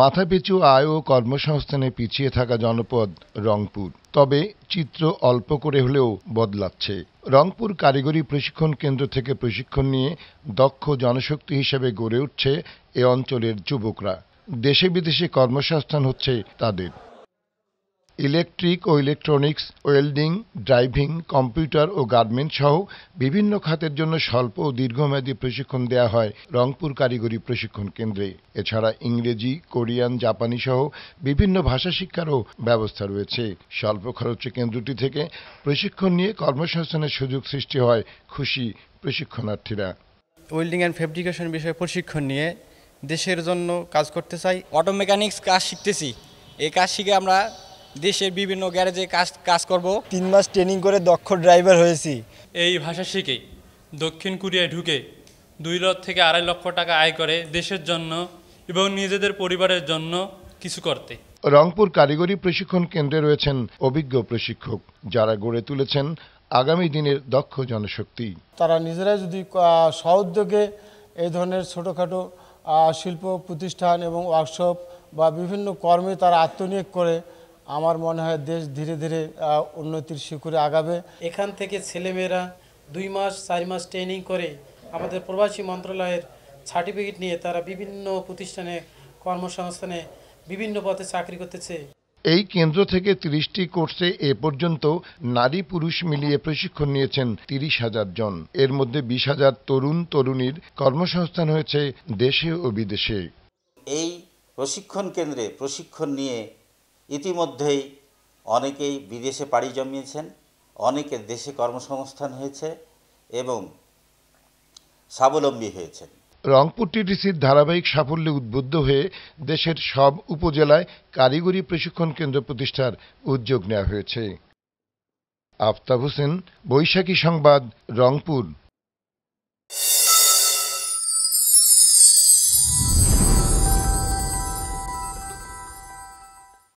মাথাপিছু আয় ও কর্মসংস্থানে পিছিয়ে থাকা জনপদ রংপুর তবে চিত্র অল্প করে হলেও বদলাচ্ছে রংপুর কারিগরি প্রশিক্ষণ কেন্দ্র থেকে প্রশিক্ষণ নিয়ে দক্ষ জনশক্তি হিসেবে গড়ে উঠছে এ অঞ্চলের যুবকরা দেশে বিদেশে কর্মসংস্থান হচ্ছে তাদের ইলেকট্রিক ও ইলেকট্রনিক্স ওয়েল্ডিং ড্রাইভিং কম্পিউটার ও গার্মেন্টস সহ বিভিন্ন খাতের জন্য স্বল্প ও দীর্ঘমেয়াদী প্রশিক্ষণ দেওয়া হয় রংপুর কারিগরি প্রশিক্ষণ কেন্দ্রে এছাড়া ইংরেজি কোরিয়ান জাপানি সহ বিভিন্ন ভাষা শিক্ষারও ব্যবস্থা রয়েছে স্বল্প খরচে কেন্দ্রটি থেকে প্রশিক্ষণ নিয়ে কর্মসংস্থানের সুযোগ সৃষ্টি হয় খুশি প্রশিক্ষণার্থীরা ওয়েল্ডিং অ্যান্ড ফেব্রিকেশন বিষয়ে প্রশিক্ষণ নিয়ে দেশের জন্য কাজ করতে চাই অটো মেকানিক্স কাজ শিখতেছি এই কাজ শিখে আমরা দেশের বিভিন্ন গ্যারেজে কাজ কাজ করব তিন মাস ট্রেনিং করে দক্ষ ড্রাইভার হয়েছি এই ভাষা শিখে দক্ষিণ কোরিয়ায় ঢুকে দুই লক্ষ থেকে আড়াই লক্ষ টাকা আয় করে দেশের জন্য এবং নিজেদের পরিবারের জন্য কিছু করতে রংপুর কারিগরি প্রশিক্ষণ কেন্দ্রে রয়েছেন অভিজ্ঞ প্রশিক্ষক যারা গড়ে তুলেছেন আগামী দিনের দক্ষ জনশক্তি তারা নিজেরাই যদি উদ্যোগে এই ধরনের ছোটোখাটো শিল্প প্রতিষ্ঠান এবং ওয়ার্কশপ বা বিভিন্ন কর্মে তারা আত্মনিয়োগ করে আমার মনে হয় দেশ ধীরে ধীরে উন্নতির শিখরে আগাবে এখান থেকে ছেলেমেয়েরা দুই মাস চারি মাস ট্রেনিং করে আমাদের প্রবাসী মন্ত্রণালয়ের সার্টিফিকেট নিয়ে তারা বিভিন্ন প্রতিষ্ঠানে কর্মসংস্থানে বিভিন্ন পথে চাকরি করতেছে এই কেন্দ্র থেকে তিরিশটি কোর্সে এ পর্যন্ত নারী পুরুষ মিলিয়ে প্রশিক্ষণ নিয়েছেন তিরিশ হাজার জন এর মধ্যে বিশ হাজার তরুণ তরুণীর কর্মসংস্থান হয়েছে দেশে ও বিদেশে এই প্রশিক্ষণ কেন্দ্রে প্রশিক্ষণ নিয়ে ইতিমধ্যেই অনেকেই বিদেশে পাড়ি জমিয়েছেন অনেকের দেশে কর্মসংস্থান হয়েছে এবং স্বাবলম্বী হয়েছেন রংপুর টিটিসির ধারাবাহিক সাফল্যে উদ্বুদ্ধ হয়ে দেশের সব উপজেলায় কারিগরি প্রশিক্ষণ কেন্দ্র প্রতিষ্ঠার উদ্যোগ নেওয়া হয়েছে আফতাব হোসেন বৈশাখী সংবাদ রংপুর